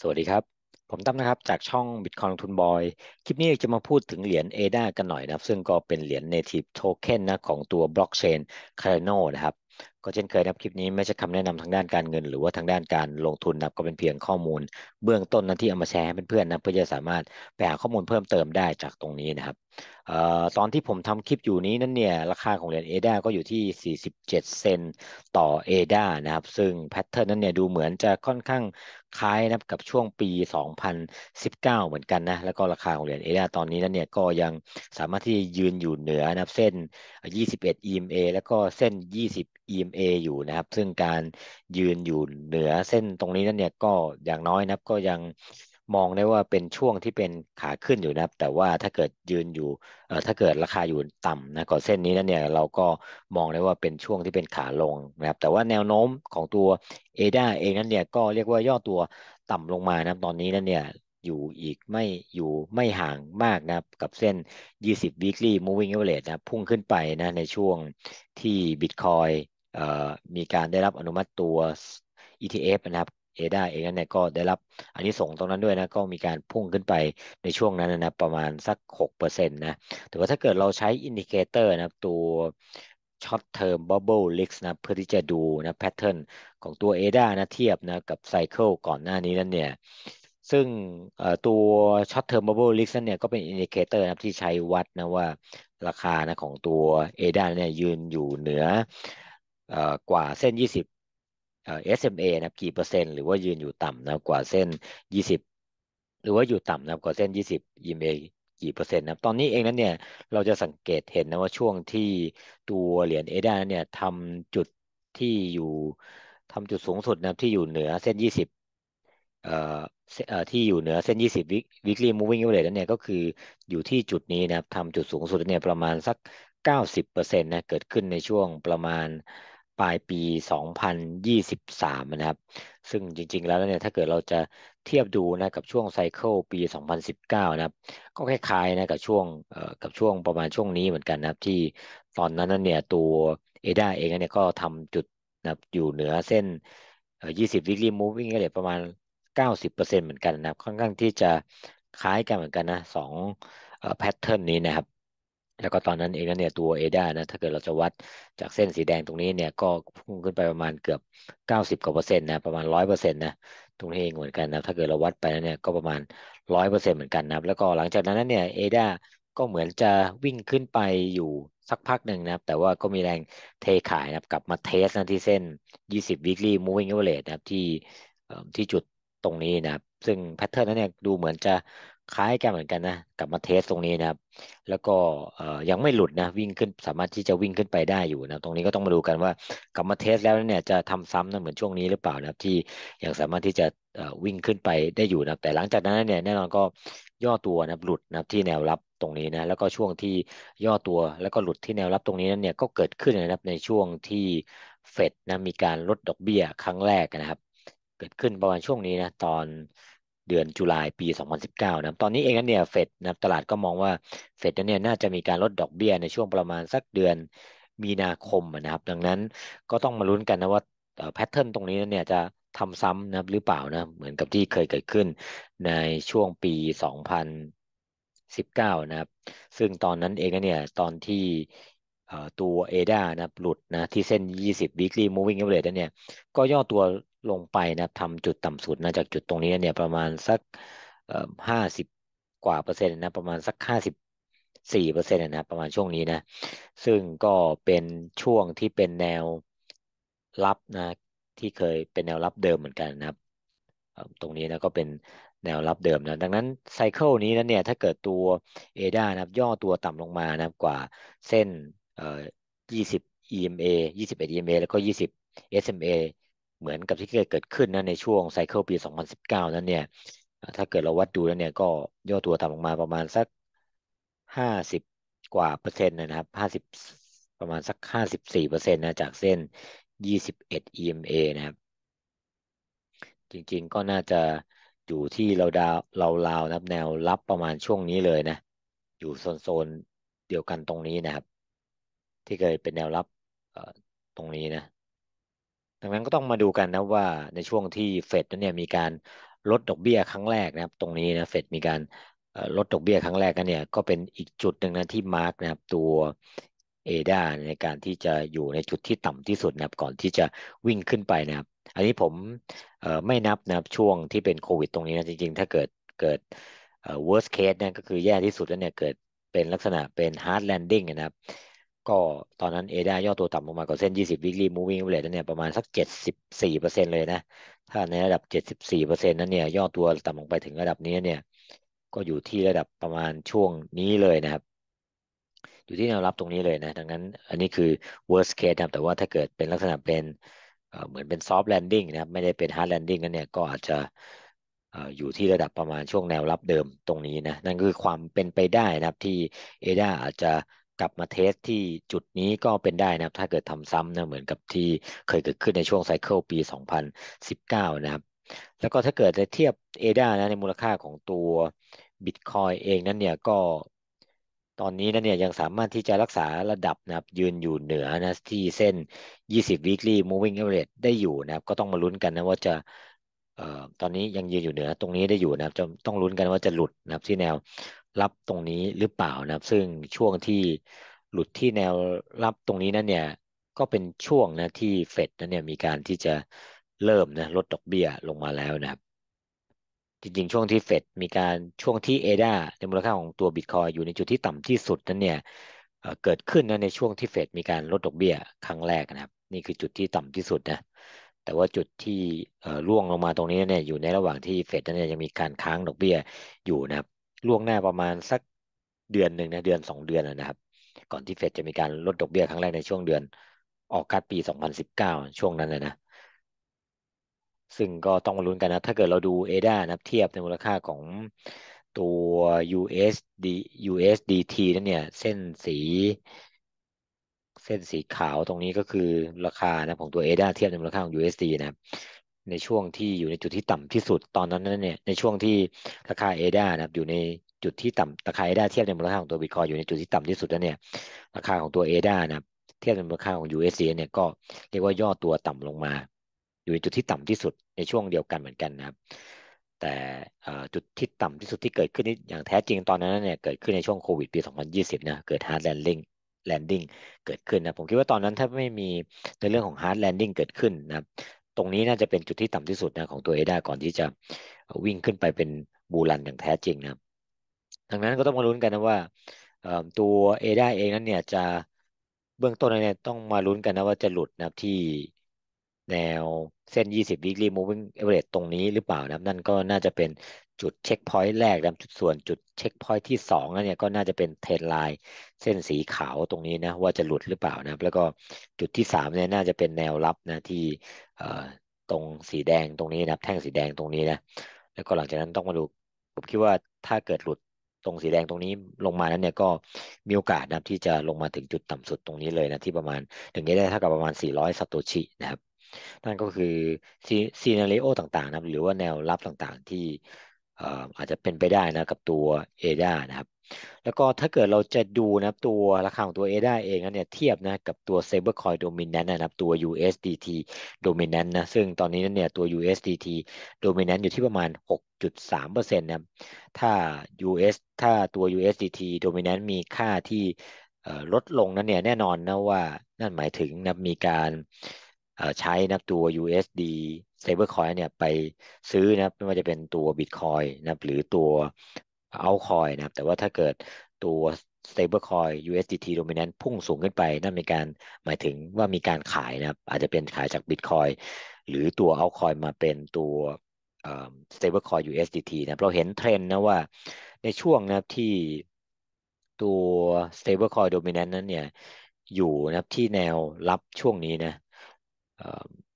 สวัสดีครับ ผมตั้มนะครับจากช่อง Bitcoin ลงทุนบอยคลิปนี้จะมาพูดถึงเหรียญ ADA กันหน่อยนะครับ ซึ่งก็เป็นเหรียญ native token นะของตัวบล็อกเชนคา Cardano นะครับก็เช่นเคยนะครับคลิปนี้ไม่ใช่คำแนะนำทางด้านการเงิน หรือว่าทางด้านการลงทุนนะับก็เป็นเพียงข้อมูล เบื้องต้นนะที่เอามาแชร์ให้เพื่อนๆนะเพื่อจะสามารถไปหาข้อมูลเพิ่มเติมได้จากตรงนี้นะครับตอนที่ผมทำคลิปอยู่นี้นั่นเนี่ยราคาของเหรียญ ADA ก็อยู่ที่ 47 เซนต่อ ADA นะครับซึ่งแพทเทิร์นนั้นเนี่ยดูเหมือนจะค่อนข้างคล้ายนะกับช่วงปี 2019 เหมือนกันนะแล้วก็ราคาของเหรียญ ADA ตอนนี้นั้นเนี่ยก็ยังสามารถที่จะยืนอยู่เหนือนะบเส้น 21 EMA แล้วก็เส้น 20 EMA อยู่นะครับซึ่งการยืนอยู่เหนือเส้นตรงนี้นั้นเนี่ยก็อย่างน้อยนะก็ยังมองได้ว่าเป็นช่วงที่เป็นขาขึ้นอยู่นะครับแต่ว่าถ้าเกิดยืนอยู่ เอ่อ ถ้าเกิดราคาอยู่ต่ำนะก่อนเส้นนี้นั่นเนี่ย เราก็มองได้ว่าเป็นช่วงที่เป็นขาลงนะครับ แต่ว่าแนวโน้มของตัวเอดาเองนั้นเนี่ย ก็เรียกว่าย่อตัวต่ำลงมานะครับตอนนี้นั่นเนี่ยอยู่อีกไม่อยู่ไม่ห่างมากนะครับกับเส้น 20 weekly moving average นะ พุ่งขึ้นไปนะในช่วงที่ Bitcoin มีการได้รับอนุมัติตัว ETF นะครับเอดาเองนั้นเนี่ยก็ได้รับอันนี้ส่งตรงนั้นด้วยนะก็มีการพุ่งขึ้นไปในช่วงนั้นนะประมาณสัก6%นะแต่ว่าถ้าเกิดเราใช้อินดิเคเตอร์นะตัวช็ตเทอร์มบับเบิลลิกส์นะเพื่อที่จะดูนะแพทเทิร์นของตัวเอดานะเทียบนะกับไซเคิลก่อนหน้านี้นั่นเนี่ยซึ่งตัวช็ตเทอร์มบับเบิลลิกส์นั่นเนี่ยก็เป็นอินดิเคเตอร์นะที่ใช้วัดนะว่าราคานะของตัวเอดาเนี่ยยืนอยู่เหนือกว่าเส้น 20เอสเอ็มเอนะกี่เปอร์เซ็นต์หรือว่ายืนอยู่ต่ำนะกว่าเส้น20หรือว่าอยู่ต่ำนะกว่าเส้น20 EMA กี่เปอร์เซ็นต์นะตอนนี้เองนั้นเนี่ย เราจะสังเกตเห็นนะว่าช่วงที่ตัวเหรียญเอดนาเนี่ยทำจุดที่อยู่ทำจุดสูงสุดนะที่อยู่เหนือ เส้น20เอ่อที่อยู่เหนือเส้น20 weekly moving average นั้นเนี่ยก็คืออยู่ที่จุดนี้นะครับทำจุดสูงสุดเนี่ยประมาณสัก90%นะเกิดขึ้นในช่วงประมาณปลายปี 2023 นะครับ ซึ่งจริง ๆ แล้วเนี่ย ถ้าเกิดเราจะเทียบดูนะกับช่วงไซเคิลปี 2019 นะครับก็คล้ายๆนะกับช่วงกับช่วงประมาณช่วงนี้เหมือนกันนะครับ ที่ตอนนั้นเนี่ยตัวเอด้าเองเนี่ยก็ทำจุดนะอยู่เหนือเส้น 20 weekly moving average ประมาณ 90%เหมือนกันนะครับค่อนข้างที่จะคล้ายกันเหมือนกันนะสองแพทเทิร์นนี้นะครับแล้วก็ตอนนั้นเองนะเนี่ยตัวเอดานะ ถ้าเกิดเราจะวัดจากเส้นสีแดงตรงนี้เนี่ยก็พุ่งขึ้นไปประมาณเกือบ90กว่าเปอร์เซ็นต์นะประมาณ 100เปอร์เซ็นต์นะตรงนี้เองเหมือนกันนะถ้าเกิดเราวัดไปนั้นเนี่ยก็ประมาณ 100เปอร์เซ็นต์เหมือนกันนะแล้วก็หลังจากนั้นเนี่ยเอดาก็เหมือนจะวิ่งขึ้นไปอยู่สักพักหนึ่งนะครับ แต่ว่าก็มีแรงเทขายนะครับกลับมาเทสนะที่เส้น 20 weekly moving average นะครับที่ที่จุดตรงนี้นะครับ ซึ่งแพทเทิร์นนั้นเนี่ยดูเหมือนจะคล้ายกันเหมือนกันนะกลับมาเทสตรงนี้นะครับ แล้วก็ยังไม่หลุดนะ วิ่งขึ้น สามารถที่จะวิ่งขึ้นไปได้อยู่นะตรงนี้ก็ต้องมาดูกันว่ากลับมาเทสแล้วเนี่ย จะทำซ้ำนะเหมือนช่วงนี้หรือเปล่านะครับที่ยังสามารถที่จะวิ่งขึ้นไปได้อยู่นะแต่หลังจากนั้น เนี่ย แน่นอนก็ย่อตัวนะหลุดนะที่แนวรับตรงนี้นะ แล้วก็ช่วงที่ย่อตัวแล้วก็หลุดที่แนวรับตรงนี้นั้นเนี่ย ก็เกิดขึ้นนะครับในช่วงที่ เฟดนะมีการลดดอกเบี้ย ครั้งแรกนะครับ เกิดขึ้นประมาณช่วงนี้นะ ตอนเดือนกรกฎาคมปี 2019 นะตอนนี้เองเนี่ยเฟดนะตลาดก็มองว่าเฟดเนี่ยน่าจะมีการลดดอกเบี้ย ในช่วงประมาณสักเดือนมีนาคมนะครับ ดังนั้นก็ต้องมาลุ้นกันนะว่าแพทเทิร์นตรงนี้เนี่ยจะทำซ้ำนะครับหรือเปล่านะ เหมือนกับที่เคยเกิดขึ้นในช่วงปี 2019 นะครับ ซึ่งตอนนั้นเองเนี่ยตอนที่ตัวเอดานะหลุดนะที่เส้น 20 weekly moving average เนี่ย ก็ย่อตัวลงไปนะทำจุดต่ำสุดนะจากจุดตรงนี้เนี่ยประมาณสักห้าสิบกว่าเปอร์เซ็นต์นะประมาณสักห้าสิบสี่เปอร์เซ็นต์นะประมาณช่วงนี้นะ ซึ่งก็เป็นช่วงที่เป็นแนวรับนะ ที่เคยเป็นแนวรับเดิมเหมือนกันนะครับตรงนี้นะก็เป็นแนวรับเดิมนะดังนั้นไซเคิลนี้นะเนี่ยถ้าเกิดตัว a d านะย่อตัวต่ำลงมานะกว่าเส้นเอ่อ20 EMA 21 EMA แล้วก็ 20 SMA เหมือนกับที่เคยเกิดขึ้นนะในช่วงไซเคิลปี2019 นั้นเนี่ย ถ้าเกิดเราวัดดูแล้วเนี่ยก็ย่อตัวทำออกมาประมาณสัก50กว่าเปอร์เซ็นต์นะครับ50ประมาณสัก 54เปอร์เซ็นต์นะจากเส้น21 EMA นะครับ จริง ๆก็น่าจะอยู่ที่เราดาวเราลาวนะครับแนวรับประมาณช่วงนี้เลยนะ อยู่โซนโซนเดียวกันตรงนี้นะครับ ที่เคยเป็นแนวรับตรงนี้นะดังนั้นก็ต้องมาดูกันนะว่าในช่วงที่เฟดนั้นเนี่ยมีการลดดอกเบี้ยครั้งแรกนะครับ ตรงนี้นะเฟดมีการลดดอกเบี้ยครั้งแรกกันเนี่ย ก็เป็นอีกจุดหนึ่งนะ ที่มาร์กนะครับ ตัวเอดาในการที่จะอยู่ในจุดที่ต่ำที่สุดนะครับ ก่อนที่จะวิ่งขึ้นไปนะครับ อันนี้ผมไม่นับนะครับช่วงที่เป็นโควิด ตรงนี้นะจริง ๆ ถ้าเกิดเกิด worst case นะก็คือแย่ที่สุดแล้วเนี่ยเกิดเป็นลักษณะเป็น hard landing นะครับก็ตอนนั้นเอดาย่อตัวต่ำลงมากับเส้น20 weekly moving average นันเนี่ยประมาณสัก 74%เลยนะถ้าในระดับ74%นั้นเนี่ยย่อตัวต่ำลงไปถึงระดับนี้เนี่ย ก็อยู่ที่ระดับประมาณช่วงนี้เลยนะครับ อยู่ที่แนวรับตรงนี้เลยนะ ดังนั้น อันนี้คือ worst case นะแต่ว่าถ้าเกิดเป็นลักษณะเป็นเหมือนเป็น soft landing นะครับไม่ได้เป็น hard landing นั้นเนี่ยก็อาจจะอยู่ที่ระดับประมาณช่วงแนวรับเดิมตรงนี้นะนั่นคือความเป็นไปได้นะครับที่เอดาอาจจะกลับมาเทสที่จุดนี้ก็เป็นได้นะครับ ถ้าเกิดทำซ้ำนะเหมือนกับที่เคยเกิดขึ้นในช่วงไซเคิลปี 2019 นะครับแล้วก็ถ้าเกิดจะเทียบ ADA นะในมูลค่าของตัว Bitcoin เองนั้นเนี่ยก็ ตอนนี้นั้นเนี่ยยังสามารถที่จะรักษาระดับนะครับยืนอยู่เหนือนะที่เส้น 20 weekly moving average ได้อยู่นะครับ ก็ต้องมาลุ้นกันนะว่าจะออตอนนี้ยังยืนอยู่เหนือ ตรงนี้ได้อยู่นะครับจะต้องลุ้นกันว่าจะหลุดนะครับ ที่แนวรับตรงนี้หรือเปล่านะครับซึ่งช่วงที่หลุดที่แนวรับตรงนี้นั้นเนี่ยก็เป็นช่วงนะที่เฟดนั้นเนี่ยมีการที่จะเริ่มนะลดดอกเบี้ยลงมาแล้วนะครับจริงๆช่วงที่เฟดมีการช่วงที่เอดาในมูลค่าของตัวบิตคอยอยู่ในจุดที่ต่ำที่สุดนั้นเนี่ยเกิดขึ้นนะในช่วงที่เฟดมีการลดดอกเบี้ยครั้งแรกนะครับ นี่คือจุดที่ต่ำที่สุดนะแต่ว่าจุดที่ร่วงลงมาตรงนี้เนี่ยอยู่ในระหว่างที่เฟดนั้นเนี่ยยังมีการค้างดอกเบี้ยอยู่นะครับล่วงหน้าประมาณสักเดือนหนึ่งนะเดือนสองเดือนนะครับ ก่อนที่เฟดจะมีการลดดอกเบี้ยครั้งแรกในช่วงเดือนออกคัดปีสองพันสิบเก้าช่วงนั้นเลยนะ ซึ่งก็ต้องมาลุ้นกันนะ ถ้าเกิดเราดูเอดานะเทียบในมูลค่าของตัว USD USDT นั่นเนี่ยเส้นสี เส้นสีขาวตรงนี้ก็คือราคานะของตัวเอดาเทียบในมูลค่าของ USD นะครับในช่วงที่อยู่ในจุดที่ต่ำที่สุดตอนนั้นนัเนี่ยในช่วงที่ราคาเอดานะครับ อยู่ในจุดที่ต่ำราคาเอดาเทียบในมูลค่าของตัวบิตคอยอยู่ในจุดที่ต่ำที่สุดแล้วเนี่ยราคาของตัวเอดานะครับ เทียบในมูลค่าของ USD เนี่ยก็เรียกว่าย่อตัวต่ำลงมา อยู่ในจุดที่ต่ำที่สุดในช่วงเดียวกันเหมือนกันนะครับ แต่จุดที่ต่ำที่สุดที่เกิดขึ้นนี่อย่างแท้จริงตอนนั้นเนี่ยเกิดขึ้นในช่วงโควิดปี 2020นะเกิดาร์ดแลนดิ้งแลนดิ้งเกิดขึ้นนะผมคิดว่าตอนนั้นถ้าไม่มีในเรื่องของาร์ดแลนดิ้งเกิดขึ้นนะตรงนี้น่าจะเป็นจุดที่ต่ำที่สุดนะของตัวเอดาก่อนที่จะวิ่งขึ้นไปเป็นบูรันอย่างแท้จริงนะ ดังนั้นก็ต้องมาลุ้นกันนะว่าตัวเอดาเองนั้นเนี่ยจะเบื้องต้นเนี่ยต้องมาลุ้นกันนะว่าจะหลุดนะที่แนวเส้น20 weekly moving average ตรงนี้หรือเปล่านะนั่นก็น่าจะเป็นจุดเช็คพอยต์แรกนะจุดส่วนจุดเช็คพอยต์ที่2นั่นเนี่ยก็น่าจะเป็นเทรนไลน์เส้นสีขาวตรงนี้นะว่าจะหลุดหรือเปล่านะแล้วก็จุดที่3เนี่ยน่าจะเป็นแนวรับนะที่ตรงสีแดงตรงนี้นะแท่งสีแดงตรงนี้นะแล้วก็หลังจากนั้นต้องมาดูผมคิดว่าถ้าเกิดหลุดตรงสีแดงตรงนี้ลงมานั้นเนี่ยก็มีโอกาสนะที่จะลงมาถึงจุดต่ำสุดตรงนี้เลยนะที่ประมาณถึงนี้ได้เท่ากับประมาณ400สโตชินะครับนั่นก็คือซีนารีโอต่างๆนะครับ หรือว่าแนวรับต่างๆที่อาจจะเป็นไปได้นะกับตัว ADA นะครับแล้วก็ถ้าเกิดเราจะดูนะครับตัวราคาของตัว ADA เองนะเนี่ยเทียบนะกับตัว c y b e r c o i n Dominant นะครับตัว USDT Dominant นะซึ่งตอนนี้เนี่ยตัว USDT Dominant อยู่ที่ประมาณ 6.3%นะครับถ้า US ถ้าตัว USDT Dominant มีค่าที่ลดลงนั้นเนี่ยแน่นอนนะว่านั่นหมายถึงนะมีการใช้นะตัว USD stablecoin เนี่ยไปซื้อนะไม่ว่าจะเป็นตัว Bitcoin นะหรือตัวเอาคอยนะแต่ว่าถ้าเกิดตัว stablecoin USDT dominant พุ่งสูงขึ้นไปนั่นเป็นการหมายถึงว่ามีการขายนะอาจจะเป็นขายจาก Bitcoin หรือตัวเอาคอยมาเป็นตัว stablecoin USDT นะเราเห็นเทรนด์นะว่าในช่วงนะที่ตัว stablecoin dominant นั้นเนี่ยอยู่นะที่แนวรับช่วงนี้นะ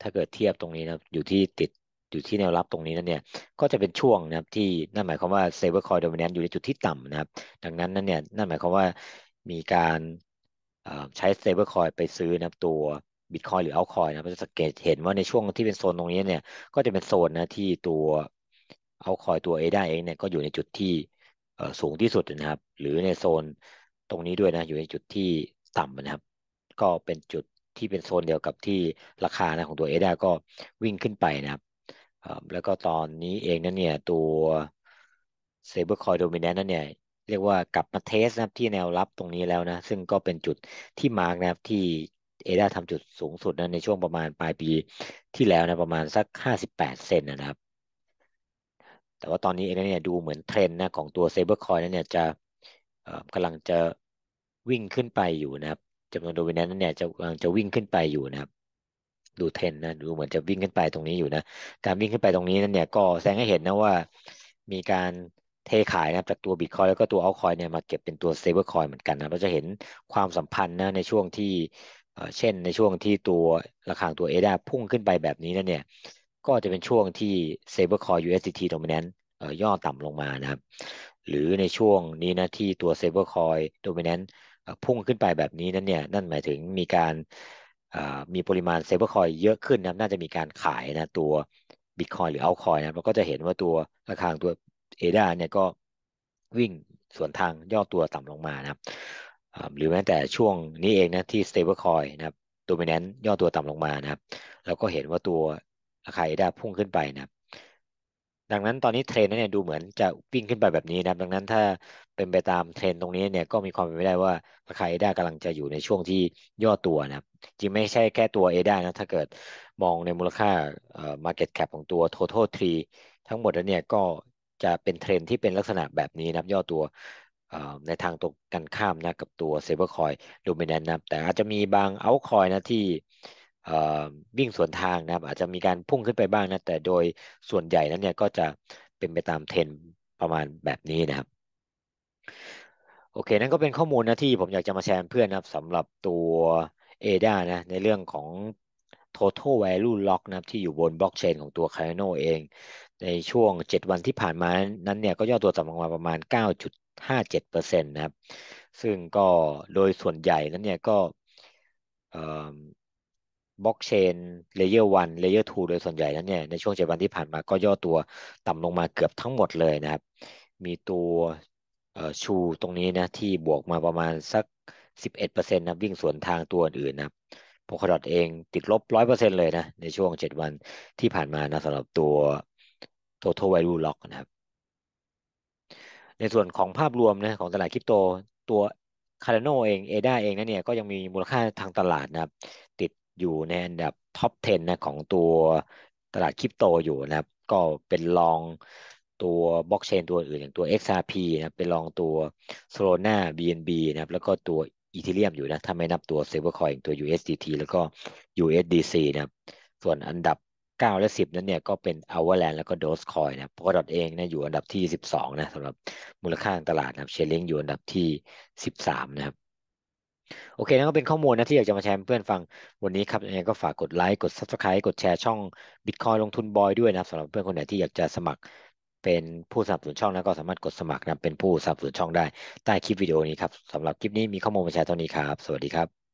ถ้าเกิดเทียบตรงนี้นะอยู่ที่ติดอยู่ที่แนวรับตรงนี้นั่นเนี่ยก็จะเป็นช่วงนะครับที่นั่นหมายความว่าเซเวอร์คอยดโดมิแนนต์อยู่ในจุดที่ต่ำนะครับ ดังนั้นนั่นเนี่ยนั่นหมายความว่ามีการใช้เซเวอร์คอยไปซื้อนะตัวบิตคอยหรือเอาคอยนะเราจะสังเกตเห็นว่าในช่วงที่เป็นโซนตรงนี้เนี่ยก็จะเป็นโซนนะที่ตัวเอาคอยตัวเอได้เองเนี่ยก็อยู่ในจุดที่สูงที่สุดนะครับ หรือในโซนตรงนี้ด้วยนะอยู่ในจุดที่ต่ำนะครับ ก็เป็นจุดที่เป็นโซนเดียวกับที่ราคานะของตัวเอด้าก็วิ่งขึ้นไปนะครับ แล้วก็ตอนนี้เองนั้นเนี่ยตัวเซเบอร์คอยโดมิเนนนั้นเนี่ยเรียกว่ากลับมาเทสนะครับที่แนวรับตรงนี้แล้วนะ ซึ่งก็เป็นจุดที่มาร์กนะครับที่เอด้าทำจุดสูงสุดนะในช่วงประมาณปลายปีที่แล้วนะ ประมาณสัก 58 เซนนะครับ แต่ว่าตอนนี้เองนนัเนี่ยดูเหมือนเทรนด์นะของตัวเซเบอร์คอยนั้นเนี่ยจะกำลังจะวิ่งขึ้นไปอยู่นะครับจำนวนโดมิเนนต์เนี่ยจะกำลังจะวิ่งขึ้นไปอยู่นะครับ ดูเทนนะดูเหมือนจะวิ่งขึ้นไปตรงนี้อยู่นะการวิ่งขึ้นไปตรงนี้นั้นเนี่ยก็แสดงให้เห็นนะว่ามีการเทขายนะครับจากตัวบิตคอยแล้วก็ตัวเอาคอยเนี่ยมาเก็บเป็นตัวเซเบอร์คอยเหมือนกันนะเราจะเห็นความสัมพันธ์นะในช่วงที่เช่นในช่วงที่ตัวราคาตัวเอดาพุ่งขึ้นไปแบบนี้นั่นเนี่ย ก็จะเป็นช่วงที่เซเบอร์คอย USDT d o m i น a n ย่อต่ำลงมานะครับ หรือในช่วงนี้นะที่ตัวเซเบอร์คอยโด m i นน n t พุ่งขึ้นไปแบบนี้นั่นเนี่ยนั่นหมายถึงมีการมีปริมาณเซฟเวอร์คอยเยอะขึ้นนะน่าจะมีการขายนะตัวบิตคอยหรือเอาคอยนะเราก็จะเห็นว่าตัวราคาตัวเอดาเนี่ยก็วิ่งส่วนทางย่อตัวต่ำลงมานะหรือแม้แต่ช่วงนี้เองนะที่ s t เ b อร์คอยนะครับเ o เ i น a ย่อตัวต่ำลงมานะครับเราก็เห็นว่าตัวราคาเอดาพุ่งขึ้นไปนะครับดังนั้นตอนนี้เทรนด์เนี่ยดูเหมือนจะวิ่งขึ้นไปแบบนี้นะครับดังนั้นถ้าเป็นไปตามเทรนด์ตรงนี้เนี่ยก็มีความเป็นไปได้ว่าราคาเอด้ากำลังจะอยู่ในช่วงที่ย่อตัวนะครับจริงไม่ใช่แค่ตัวเอด้านะถ้าเกิดมองในมูลค่าเอ่อร์เก็ตแคปของตัว total t r e ทั้งหมดแล้วเนี่ยก็จะเป็นเทรนด์ที่เป็นลักษณะแบบนี้นะครับย่อตัวในทางตรงกันข้ามนะกับตัวเซเ e อร์คอยด m i n a n t นะแต่อาจจะมีบางเอาคอยนะที่วิ่งสวนทางนะครับอาจจะมีการพุ่งขึ้นไปบ้างนะแต่โดยส่วนใหญ่นั้นเนี่ยก็จะเป็นไปตามเทรนประมาณแบบนี้นะครับโอเค นั่นก็เป็นข้อมูลนะที่ผมอยากจะมาแชร์เพื่อนนะครับสำหรับตัว ADA นะในเรื่องของ Total Value Lock นะครับที่อยู่บนบล็อกเชนของตัว Cardano เอง ในช่วง 7 วันที่ผ่านมานั้นเนี่ยก็ย่อตัวต่ำลงมาประมาณ 9.57%นะครับซึ่งก็โดยส่วนใหญ่นั้นเนี่ยก็บล็อกเชนเลเยอร์วันเลเยอร์ทูโดยส่วนใหญ่นั้นเนี่ยในช่วงเจ็ดวันที่ผ่านมาก็ย่อตัวต่ำลงมาเกือบทั้งหมดเลยนะครับ มีตัวชูตรงนี้นะที่บวกมาประมาณสัก 11%นะวิ่งสวนทางตัวอื่นนะโพคาดอทเองติดลบ 100%เลยนะในช่วง 7 วันที่ผ่านมานะสำหรับตัว total value lock นะครับ ในส่วนของภาพรวมนะของตลาดคริปโต ตัว Cardano เอง ADA เองนะเนี่ยก็ยังมีมูลค่าทางตลาดนะครับ ติดอยู่ในอันดับท็อป 10 นะของตัวตลาดคริปโตอยู่นะครับ ก็เป็นรองตัวบล็อกเชนตัวอื่นอย่างตัว XRP นะเป็นรองตัว Solana BNB นะครับแล้วก็ตัวอีเทเลียมอยู่นะ ถ้าไม่นับตัว Silvercoin ตัว USDT แล้วก็ USDC นะครับ ส่วนอันดับ 9 และ 10 นั้นเนี่ยก็เป็น a v a l a n c h แล้วก็ Dogecoin นะ Polkadot เองนะอยู่อันดับที่ 12นะสำหรับมูลค่าตลาดนะครับ Chainlink อยู่อันดับที่ 13 นะครับโอเคนั่นก็เป็นข้อมูลนะที่อยากจะมาแชร์เพื่อนฟังวันนี้ครับ ยังไงก็ฝากกดไลค์ กด Subscribe กดแชร์ช่อง Bitcoin ลงทุนบอยด้วยนะครับสำหรับเพื่อนคนไหนที่อยากจะสมัครเป็นผู้สนับสนุนช่องแล้วก็สามารถกดสมัครนะเป็นผู้สนับสนุนช่องได้ใต้คลิปวิดีโอนี้ครับสำหรับคลิปนี้มีข้อมูลมาแชร์เท่านี้ครับสวัสดีครับ